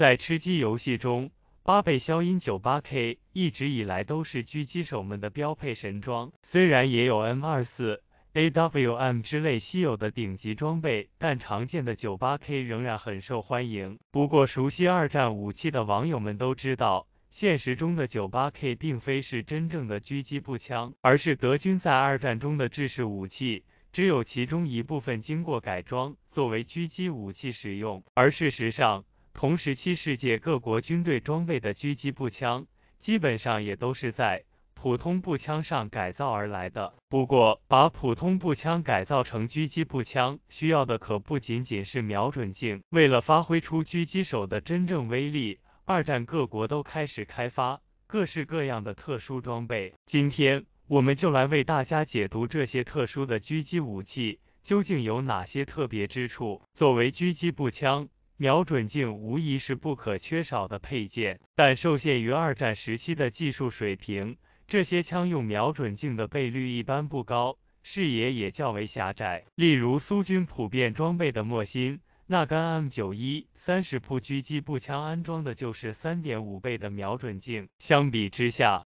在吃鸡游戏中，八倍消音九八 K 一直以来都是狙击手们的标配神装。虽然也有 M 二四、AWM 之类稀有的顶级装备，但常见的九八 K 仍然很受欢迎。不过，熟悉二战武器的网友们都知道，现实中的九八 K 并非是真正的狙击步枪，而是德军在二战中的制式武器，只有其中一部分经过改装，作为狙击武器使用。而事实上，同时期世界各国军队装备的狙击步枪，基本上也都是在普通步枪上改造而来的。不过，把普通步枪改造成狙击步枪，需要的可不仅仅是瞄准镜。为了发挥出狙击手的真正威力，二战各国都开始开发各式各样的特殊装备。今天，我们就来为大家解读这些特殊的狙击武器究竟有哪些特别之处。作为狙击步枪，瞄准镜无疑是不可缺少的配件，但受限于二战时期的技术水平，这些枪用瞄准镜的倍率一般不高，视野也较为狭窄。例如，苏军普遍装备的莫辛纳甘 M913 式步狙击步枪安装的就是3.5倍的瞄准镜。相比之下，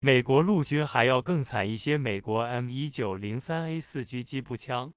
美国陆军还要更惨一些，美国 M1903A4 狙击步枪。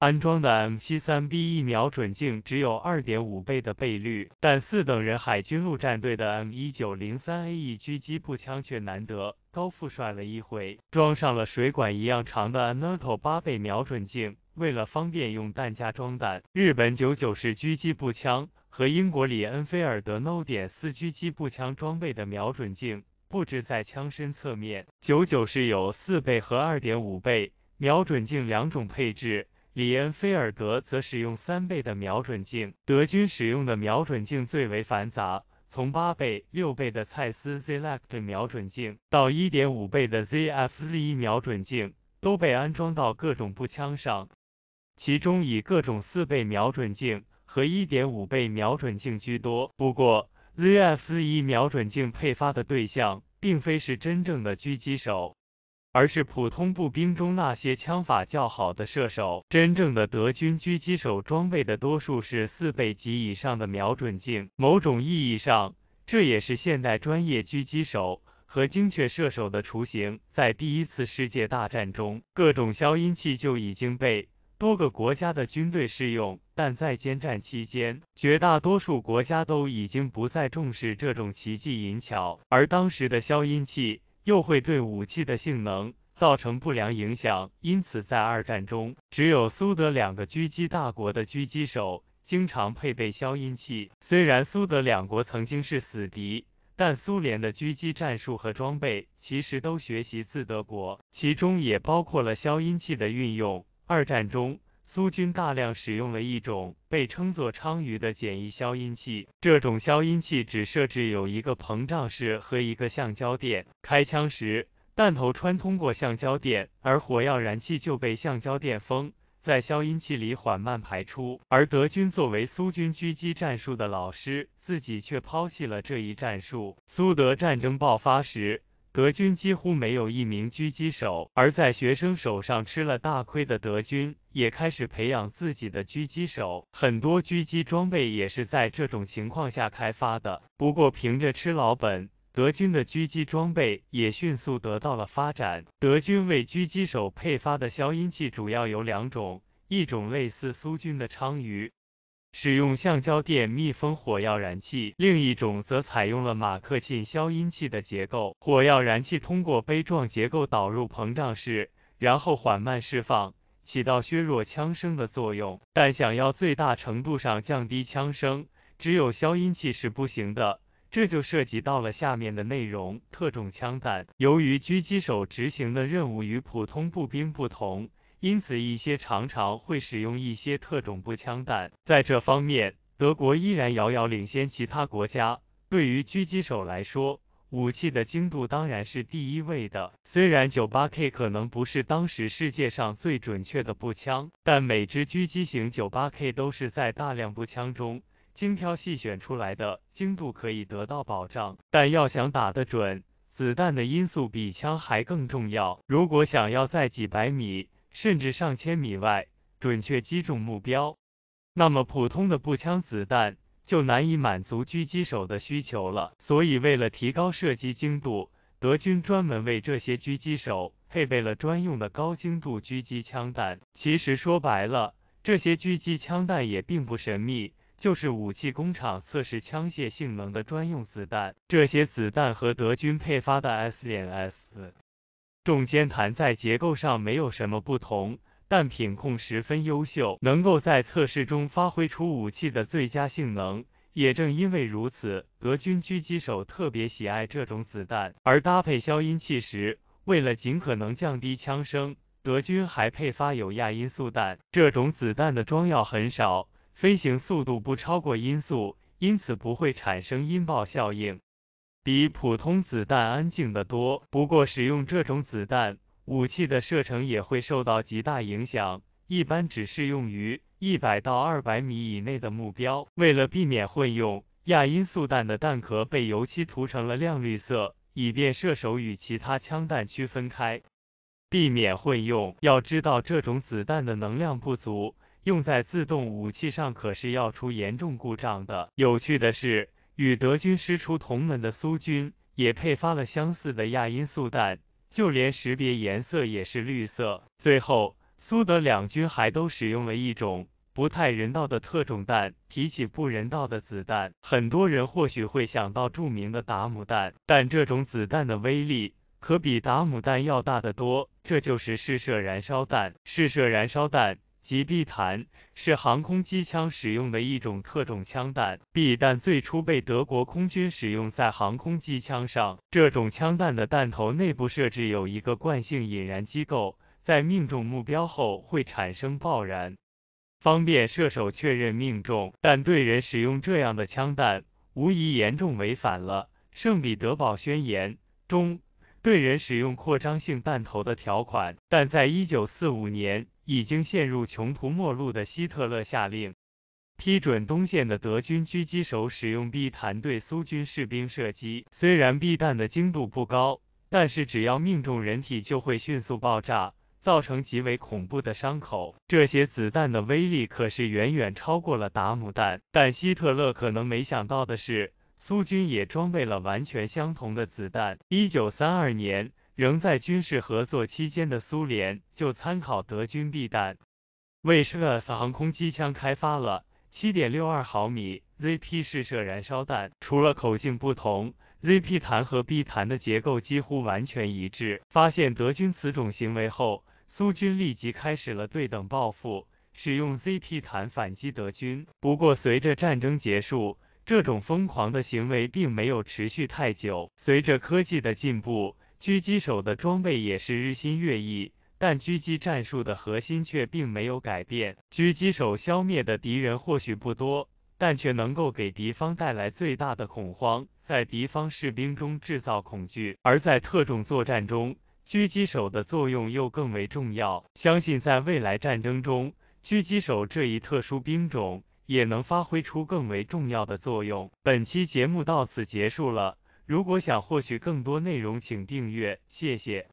安装的 M73B1 瞄准镜只有2.5倍的倍率，但四等人海军陆战队的 M1903AE 狙击步枪却难得高富帅了一回，装上了水管一样长的 n o r t o 八8倍瞄准镜。为了方便用弹夹装弹，日本九九式狙击步枪和英国里恩菲尔德 No.4 狙击步枪装备的瞄准镜布置在枪身侧面。九九式有4倍和2.5倍瞄准镜两种配置。李恩菲尔德则使用三倍的瞄准镜，德军使用的瞄准镜最为繁杂，从八倍、六倍的蔡司 ZELECT 瞄准镜到一点五倍的 ZFZ 一瞄准镜都被安装到各种步枪上，其中以各种四倍瞄准镜和一点五倍瞄准镜居多。不过，ZFZ 一瞄准镜配发的对象并非是真正的狙击手。而是普通步兵中那些枪法较好的射手，真正的德军狙击手装备的多数是四倍及以上的瞄准镜。某种意义上，这也是现代专业狙击手和精确射手的雏形。在第一次世界大战中，各种消音器就已经被多个国家的军队试用，但在间战期间，绝大多数国家都已经不再重视这种奇迹银巧，而当时的消音器。又会对武器的性能造成不良影响，因此在二战中，只有苏德两个狙击大国的狙击手经常配备消音器。虽然苏德两国曾经是死敌，但苏联的狙击战术和装备其实都学习自德国，其中也包括了消音器的运用。二战中。苏军大量使用了一种被称作“鲳鱼”的简易消音器，这种消音器只设置有一个膨胀室和一个橡胶垫。开枪时，弹头穿通过橡胶垫，而火药燃气就被橡胶垫封在消音器里缓慢排出。而德军作为苏军狙击战术的老师，自己却抛弃了这一战术。苏德战争爆发时。德军几乎没有一名狙击手，而在学生手上吃了大亏的德军也开始培养自己的狙击手，很多狙击装备也是在这种情况下开发的。不过，凭着吃老本，德军的狙击装备也迅速得到了发展。德军为狙击手配发的消音器主要有两种，一种类似苏军的鲳鱼。使用橡胶垫密封火药燃气，另一种则采用了马克沁消音器的结构。火药燃气通过杯状结构导入膨胀室，然后缓慢释放，起到削弱枪声的作用。但想要最大程度上降低枪声，只有消音器是不行的，这就涉及到了下面的内容：特种枪弹。由于狙击手执行的任务与普通步兵不同，因此，一些常常会使用一些特种步枪弹。在这方面，德国依然遥遥领先其他国家。对于狙击手来说，武器的精度当然是第一位的。虽然 98K 可能不是当时世界上最准确的步枪，但每支狙击型 98K 都是在大量步枪中精挑细选出来的，精度可以得到保障。但要想打得准，子弹的因素比枪还更重要。如果想要在几百米，甚至上千米外准确击中目标，那么普通的步枪子弹就难以满足狙击手的需求了。所以，为了提高射击精度，德军专门为这些狙击手配备了专用的高精度狙击枪弹。其实说白了，这些狙击枪弹也并不神秘，就是武器工厂测试枪械性能的专用子弹。这些子弹和德军配发的 S 点 S。重尖弹在结构上没有什么不同，但品控十分优秀，能够在测试中发挥出武器的最佳性能。也正因为如此，德军狙击手特别喜爱这种子弹。而搭配消音器时，为了尽可能降低枪声，德军还配发有亚音速弹。这种子弹的装药很少，飞行速度不超过音速，因此不会产生音爆效应。比普通子弹安静的多，不过使用这种子弹武器的射程也会受到极大影响，一般只适用于一百到二百米以内的目标。为了避免混用，亚音速弹的弹壳被油漆涂成了亮绿色，以便射手与其他枪弹区分开，避免混用。要知道这种子弹的能量不足，用在自动武器上可是要出严重故障的。有趣的是。与德军师出同门的苏军也配发了相似的亚音速弹，就连识别颜色也是绿色。最后，苏德两军还都使用了一种不太人道的特种弹。提起不人道的子弹，很多人或许会想到著名的达姆弹，但这种子弹的威力可比达姆弹要大得多。这就是试射燃烧弹。试射燃烧弹。及避弹是航空机枪使用的一种特种枪弹。B 弹最初被德国空军使用在航空机枪上。这种枪弹的弹头内部设置有一个惯性引燃机构，在命中目标后会产生爆燃，方便射手确认命中。但对人使用这样的枪弹，无疑严重违反了《圣彼得堡宣言》中对人使用扩张性弹头的条款。但在一九四五年。已经陷入穷途末路的希特勒下令批准东线的德军狙击手使用 B 弹对苏军士兵射击。虽然 B 弹的精度不高，但是只要命中人体就会迅速爆炸，造成极为恐怖的伤口。这些子弹的威力可是远远超过了达姆弹。但希特勒可能没想到的是，苏军也装备了完全相同的子弹。一九三二年。仍在军事合作期间的苏联，就参考德军 B 弹，为 s 施 s 航空机枪开发了7.62毫米 ZP 试射燃烧弹。除了口径不同，ZP 弹和 B 弹的结构几乎完全一致。发现德军此种行为后，苏军立即开始了对等报复，使用 ZP 弹反击德军。不过，随着战争结束，这种疯狂的行为并没有持续太久。随着科技的进步。狙击手的装备也是日新月异，但狙击战术的核心却并没有改变。狙击手消灭的敌人或许不多，但却能够给敌方带来最大的恐慌，在敌方士兵中制造恐惧。而在特种作战中，狙击手的作用又更为重要。相信在未来战争中，狙击手这一特殊兵种也能发挥出更为重要的作用。本期节目到此结束了。如果想获取更多内容，请订阅，谢谢。